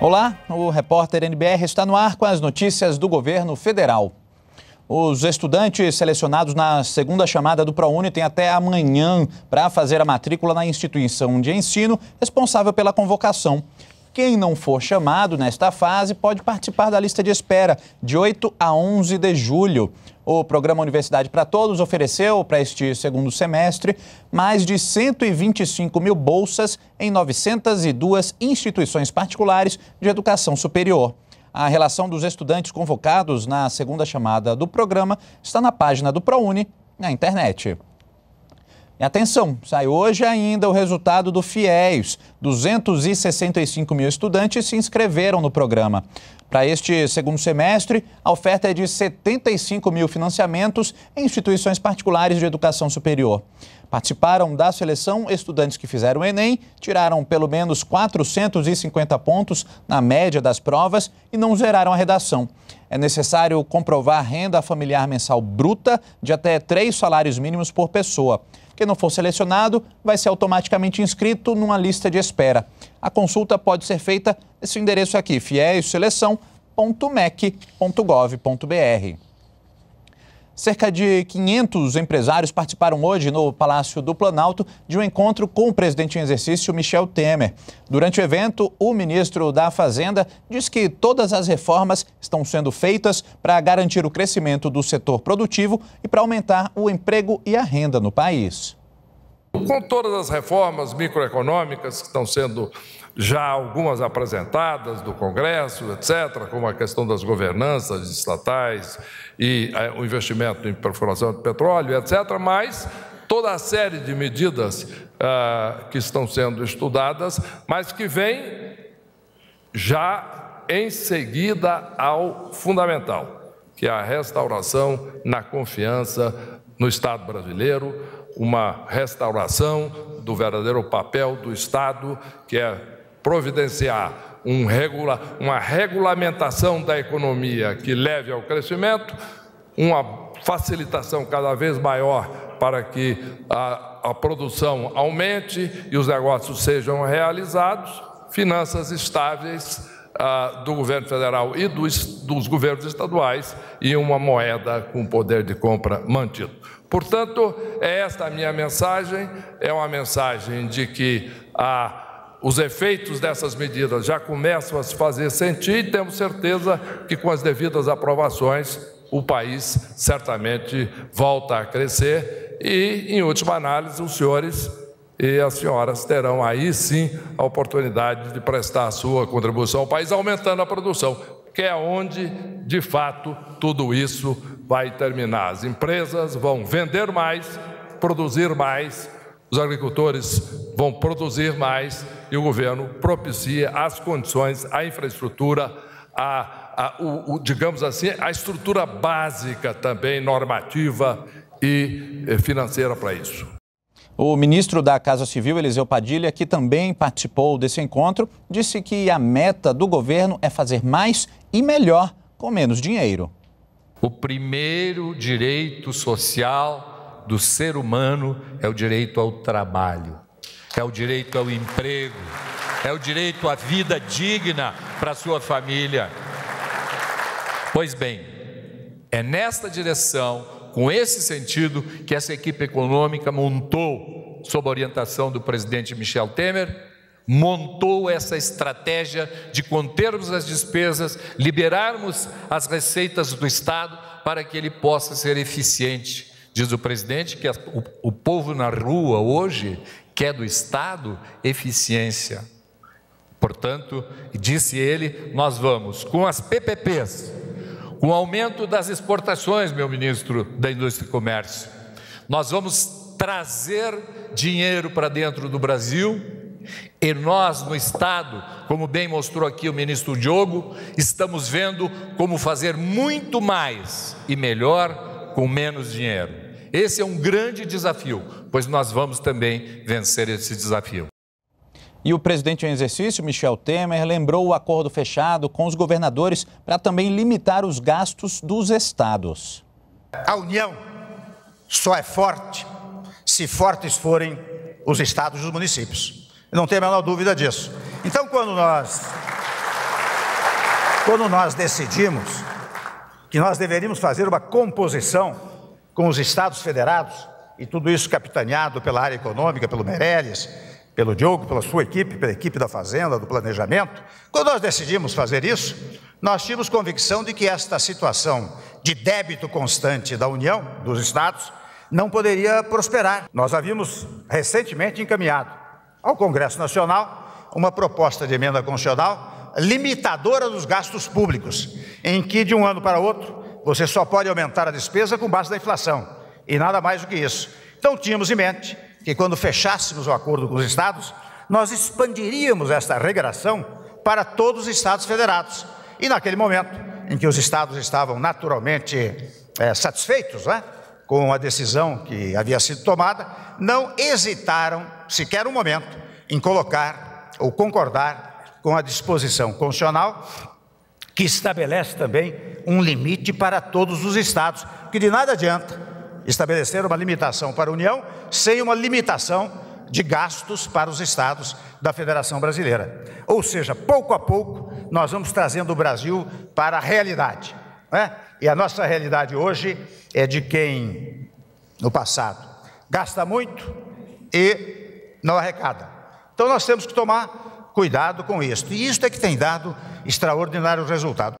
Olá, o repórter NBR está no ar com as notícias do governo federal. Os estudantes selecionados na segunda chamada do ProUni têm até amanhã para fazer a matrícula na instituição de ensino responsável pela convocação. Quem não for chamado nesta fase pode participar da lista de espera de 8 a 11 de julho. O programa Universidade para Todos ofereceu para este segundo semestre mais de 125 mil bolsas em 902 instituições particulares de educação superior. A relação dos estudantes convocados na segunda chamada do programa está na página do ProUni na internet. E Atenção, sai hoje ainda o resultado do FIES. 265 mil estudantes se inscreveram no programa. Para este segundo semestre, a oferta é de 75 mil financiamentos em instituições particulares de educação superior. Participaram da seleção estudantes que fizeram o Enem, tiraram pelo menos 450 pontos na média das provas e não zeraram a redação. É necessário comprovar renda familiar mensal bruta de até três salários mínimos por pessoa. Quem não for selecionado vai ser automaticamente inscrito numa lista de espera. A consulta pode ser feita nesse endereço aqui, fieseleção.mec.gov.br. Cerca de 500 empresários participaram hoje no Palácio do Planalto de um encontro com o presidente em exercício Michel Temer. Durante o evento, o ministro da Fazenda diz que todas as reformas estão sendo feitas para garantir o crescimento do setor produtivo e para aumentar o emprego e a renda no país. Com todas as reformas microeconômicas que estão sendo já algumas apresentadas do Congresso, etc., como a questão das governanças estatais e eh, o investimento em perfuração de petróleo, etc., mas toda a série de medidas eh, que estão sendo estudadas, mas que vem já em seguida ao fundamental, que é a restauração na confiança no Estado brasileiro, uma restauração do verdadeiro papel do Estado, que é providenciar um regula, uma regulamentação da economia que leve ao crescimento, uma facilitação cada vez maior para que a, a produção aumente e os negócios sejam realizados, finanças estáveis ah, do governo federal e dos, dos governos estaduais e uma moeda com poder de compra mantido. Portanto, é esta a minha mensagem, é uma mensagem de que a os efeitos dessas medidas já começam a se fazer sentir e temos certeza que, com as devidas aprovações, o país certamente volta a crescer e, em última análise, os senhores e as senhoras terão aí sim a oportunidade de prestar a sua contribuição ao país, aumentando a produção, que é onde, de fato, tudo isso vai terminar. As empresas vão vender mais, produzir mais, os agricultores vão produzir mais e o governo propicia as condições, a infraestrutura, a, a o, o, digamos assim, a estrutura básica também normativa e eh, financeira para isso. O ministro da Casa Civil, Eliseu Padilha, que também participou desse encontro, disse que a meta do governo é fazer mais e melhor com menos dinheiro. O primeiro direito social do ser humano é o direito ao trabalho é o direito ao emprego, é o direito à vida digna para sua família. Pois bem, é nesta direção, com esse sentido, que essa equipe econômica montou, sob a orientação do presidente Michel Temer, montou essa estratégia de contermos as despesas, liberarmos as receitas do Estado para que ele possa ser eficiente. Diz o presidente que o povo na rua hoje que é do Estado, eficiência. Portanto, disse ele, nós vamos com as PPPs, com o aumento das exportações, meu ministro da Indústria e Comércio, nós vamos trazer dinheiro para dentro do Brasil e nós, no Estado, como bem mostrou aqui o ministro Diogo, estamos vendo como fazer muito mais e melhor com menos dinheiro. Esse é um grande desafio, pois nós vamos também vencer esse desafio. E o presidente em exercício, Michel Temer, lembrou o acordo fechado com os governadores para também limitar os gastos dos estados. A União só é forte se fortes forem os estados e os municípios. Não tem a menor dúvida disso. Então, quando nós, quando nós decidimos que nós deveríamos fazer uma composição com os estados federados, e tudo isso capitaneado pela área econômica, pelo Meirelles, pelo Diogo, pela sua equipe, pela equipe da Fazenda, do Planejamento, quando nós decidimos fazer isso, nós tínhamos convicção de que esta situação de débito constante da União, dos Estados, não poderia prosperar. Nós havíamos recentemente encaminhado ao Congresso Nacional uma proposta de emenda constitucional limitadora dos gastos públicos, em que de um ano para outro você só pode aumentar a despesa com base da inflação e nada mais do que isso. Então tínhamos em mente que quando fechássemos o acordo com os estados, nós expandiríamos esta regressão para todos os estados federados. E naquele momento em que os estados estavam naturalmente é, satisfeitos né, com a decisão que havia sido tomada, não hesitaram sequer um momento em colocar ou concordar com a disposição constitucional que estabelece também um limite para todos os estados, que de nada adianta estabelecer uma limitação para a União sem uma limitação de gastos para os estados da Federação Brasileira. Ou seja, pouco a pouco nós vamos trazendo o Brasil para a realidade. Né? E a nossa realidade hoje é de quem, no passado, gasta muito e não arrecada. Então nós temos que tomar cuidado com isso. E isso é que tem dado extraordinário resultado.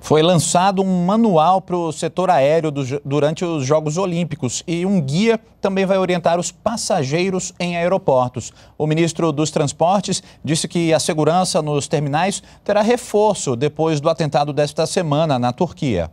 Foi lançado um manual para o setor aéreo do, durante os Jogos Olímpicos e um guia também vai orientar os passageiros em aeroportos. O ministro dos Transportes disse que a segurança nos terminais terá reforço depois do atentado desta semana na Turquia.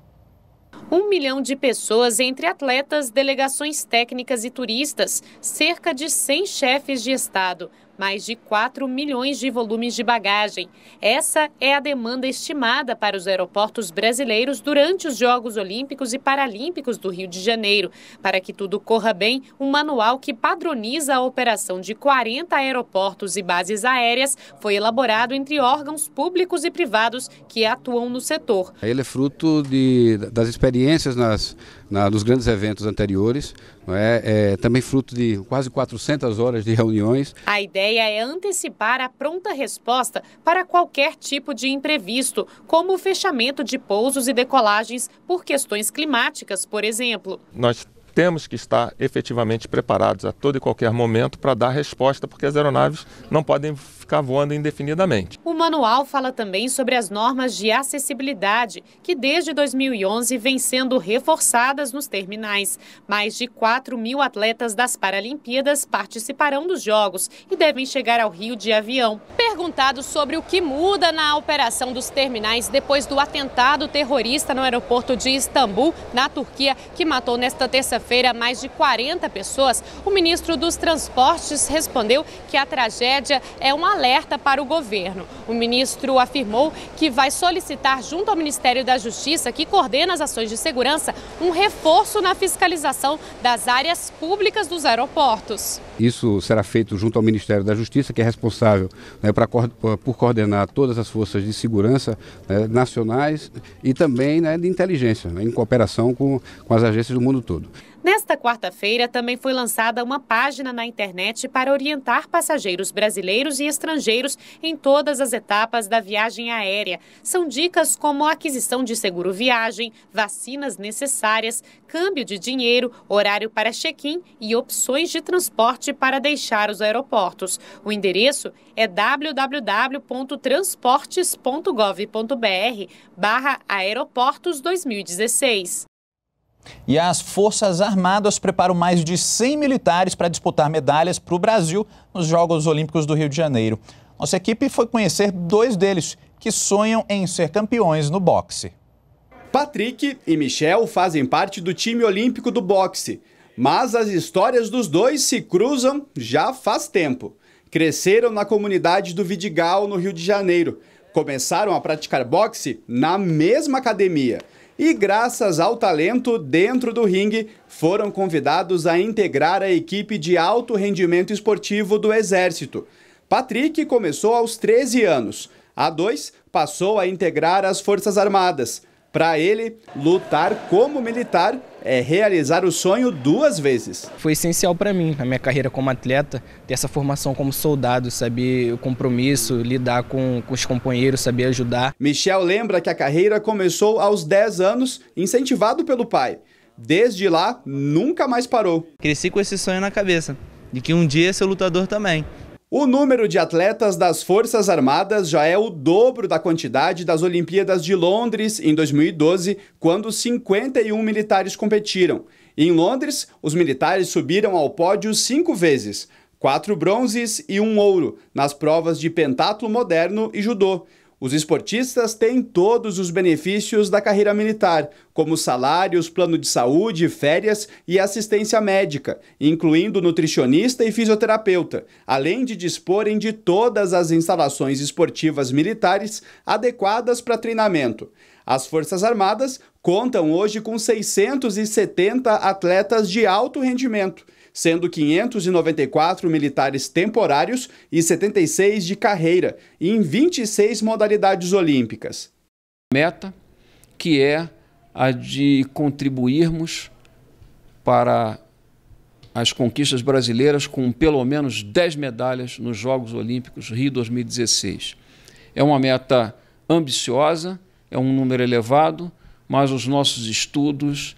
Um milhão de pessoas, entre atletas, delegações técnicas e turistas, cerca de 100 chefes de Estado mais de 4 milhões de volumes de bagagem. Essa é a demanda estimada para os aeroportos brasileiros durante os Jogos Olímpicos e Paralímpicos do Rio de Janeiro. Para que tudo corra bem, um manual que padroniza a operação de 40 aeroportos e bases aéreas foi elaborado entre órgãos públicos e privados que atuam no setor. Ele é fruto de, das experiências nas na, nos grandes eventos anteriores, é? É, também fruto de quase 400 horas de reuniões. A ideia é antecipar a pronta resposta para qualquer tipo de imprevisto, como o fechamento de pousos e decolagens por questões climáticas, por exemplo. Nós temos que estar efetivamente preparados a todo e qualquer momento para dar resposta, porque as aeronaves não podem ficar voando indefinidamente. O manual fala também sobre as normas de acessibilidade, que desde 2011 vêm sendo reforçadas nos terminais. Mais de 4 mil atletas das Paralimpíadas participarão dos Jogos e devem chegar ao Rio de avião. Perguntado sobre o que muda na operação dos terminais depois do atentado terrorista no aeroporto de Istambul, na Turquia, que matou nesta terça-feira mais de 40 pessoas, o ministro dos Transportes respondeu que a tragédia é uma alerta para o governo. O ministro afirmou que vai solicitar, junto ao Ministério da Justiça, que coordena as ações de segurança, um reforço na fiscalização das áreas públicas dos aeroportos. Isso será feito junto ao Ministério da Justiça, que é responsável né, pra, por coordenar todas as forças de segurança né, nacionais e também né, de inteligência, né, em cooperação com, com as agências do mundo todo. Nesta quarta-feira, também foi lançada uma página na internet para orientar passageiros brasileiros e estrangeiros em todas as etapas da viagem aérea. São dicas como aquisição de seguro viagem, vacinas necessárias, câmbio de dinheiro, horário para check-in e opções de transporte para deixar os aeroportos. O endereço é www.transportes.gov.br barra aeroportos 2016. E as Forças Armadas preparam mais de 100 militares para disputar medalhas para o Brasil nos Jogos Olímpicos do Rio de Janeiro. Nossa equipe foi conhecer dois deles que sonham em ser campeões no boxe. Patrick e Michel fazem parte do time olímpico do boxe. Mas as histórias dos dois se cruzam já faz tempo. Cresceram na comunidade do Vidigal, no Rio de Janeiro. Começaram a praticar boxe na mesma academia. E graças ao talento dentro do ringue, foram convidados a integrar a equipe de alto rendimento esportivo do Exército. Patrick começou aos 13 anos. A dois, passou a integrar as Forças Armadas. Para ele, lutar como militar é realizar o sonho duas vezes. Foi essencial para mim, na minha carreira como atleta, ter essa formação como soldado, saber o compromisso, lidar com, com os companheiros, saber ajudar. Michel lembra que a carreira começou aos 10 anos, incentivado pelo pai. Desde lá, nunca mais parou. Cresci com esse sonho na cabeça, de que um dia ia ser lutador também. O número de atletas das Forças Armadas já é o dobro da quantidade das Olimpíadas de Londres em 2012, quando 51 militares competiram. Em Londres, os militares subiram ao pódio cinco vezes: quatro bronzes e um ouro, nas provas de pentatlo moderno e judô. Os esportistas têm todos os benefícios da carreira militar, como salários, plano de saúde, férias e assistência médica, incluindo nutricionista e fisioterapeuta, além de disporem de todas as instalações esportivas militares adequadas para treinamento. As Forças Armadas contam hoje com 670 atletas de alto rendimento sendo 594 militares temporários e 76 de carreira, em 26 modalidades olímpicas. Meta que é a de contribuirmos para as conquistas brasileiras com pelo menos 10 medalhas nos Jogos Olímpicos Rio 2016. É uma meta ambiciosa, é um número elevado, mas os nossos estudos,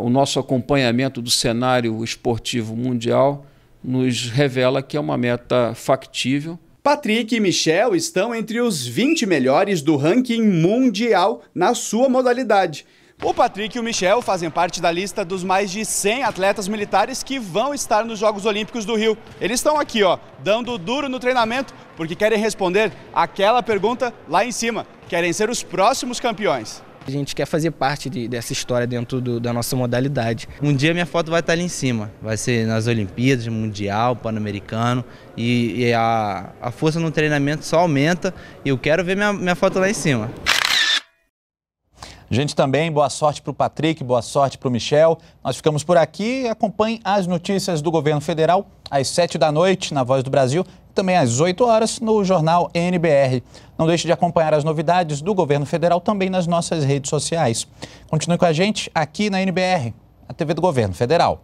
o nosso acompanhamento do cenário esportivo mundial nos revela que é uma meta factível. Patrick e Michel estão entre os 20 melhores do ranking mundial na sua modalidade. O Patrick e o Michel fazem parte da lista dos mais de 100 atletas militares que vão estar nos Jogos Olímpicos do Rio. Eles estão aqui, ó, dando duro no treinamento porque querem responder aquela pergunta lá em cima. Querem ser os próximos campeões. A gente quer fazer parte de, dessa história dentro do, da nossa modalidade. Um dia minha foto vai estar tá ali em cima, vai ser nas Olimpíadas, Mundial, Pan-Americano, e, e, a, a força no treinamento só aumenta e eu quero ver minha, minha foto lá em cima. Gente, também boa sorte para o Patrick, boa sorte para o Michel. Nós ficamos por aqui. Acompanhe as notícias do governo federal às sete da noite na Voz do Brasil também às 8 horas no jornal NBR. Não deixe de acompanhar as novidades do governo federal também nas nossas redes sociais. Continue com a gente aqui na NBR, a TV do Governo Federal.